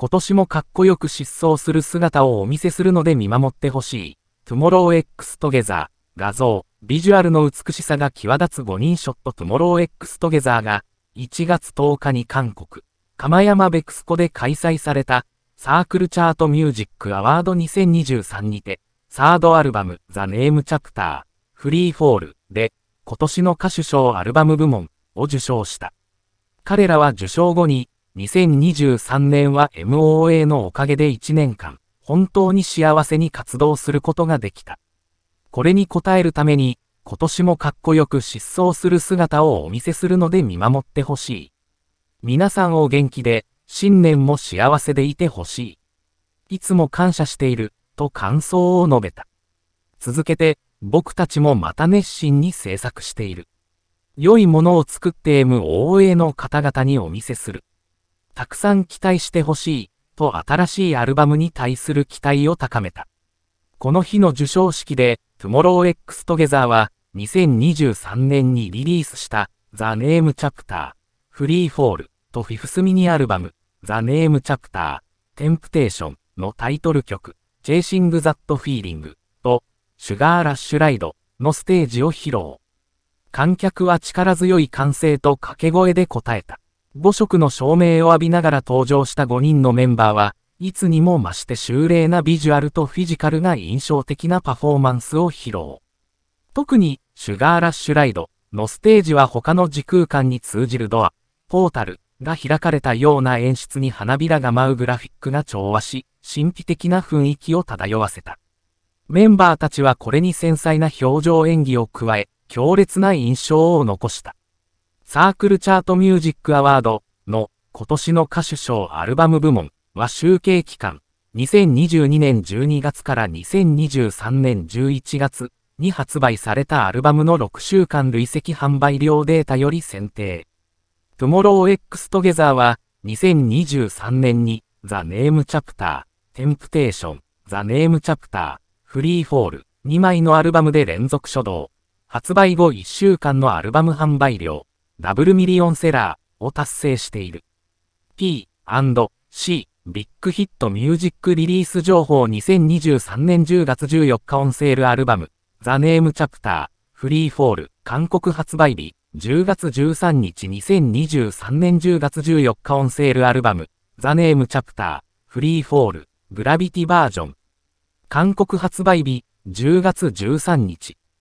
今年もかっこよく失踪する姿をお見せするので見守ってほしい。Tomorrow X Together 画像、ビジュアルの美しさが際立つ5人ショット Tomorrow X Together が1月10日に韓国、釜山ベクスコで開催されたサークルチャートミュージックアワード2023にて、サードアルバム、ザ・ネーム・チャプター、フリーフォールで、今年の歌手賞アルバム部門を受賞した。彼らは受賞後に、2023年は MOA のおかげで1年間、本当に幸せに活動することができた。これに応えるために、今年もかっこよく失踪する姿をお見せするので見守ってほしい。皆さんお元気で、新年も幸せでいてほしい。いつも感謝している、と感想を述べた。続けて、僕たちもまた熱心に制作している。良いものを作って MOA の方々にお見せする。たくさん期待してほしい、と新しいアルバムに対する期待を高めた。この日の授賞式で、Tomorrow X Together は、2023年にリリースした、The Name Chapter、Free Fall と Fifth ミニアルバム、The Name Chapter、Temptation のタイトル曲、Chasing That Feeling と、Sugar Rush Ride のステージを披露。観客は力強い歓声と掛け声で応えた。5色の照明を浴びながら登場した5人のメンバーは、いつにも増して秀麗なビジュアルとフィジカルが印象的なパフォーマンスを披露。特に、シュガーラッシュライドのステージは他の時空間に通じるドア、ポータルが開かれたような演出に花びらが舞うグラフィックが調和し、神秘的な雰囲気を漂わせた。メンバーたちはこれに繊細な表情演技を加え、強烈な印象を残した。サークルチャートミュージックアワードの今年の歌手賞アルバム部門は集計期間2022年12月から2023年11月に発売されたアルバムの6週間累積販売量データより選定。Tomorrow X Together は2023年に The Name Chapter、Temptation、The Name Chapter、Free Fall 2枚のアルバムで連続初動。発売後1週間のアルバム販売量ダブルミリオンセラーを達成している。P&C ビッグヒットミュージックリリース情報2023年10月14日オンセールアルバム、ザ・ネーム・チャプター、フリーフォール、韓国発売日、10月13日2023年10月14日オンセールアルバム、ザ・ネーム・チャプター、フリーフォール、グラビティバージョン。韓国発売日、10月13日。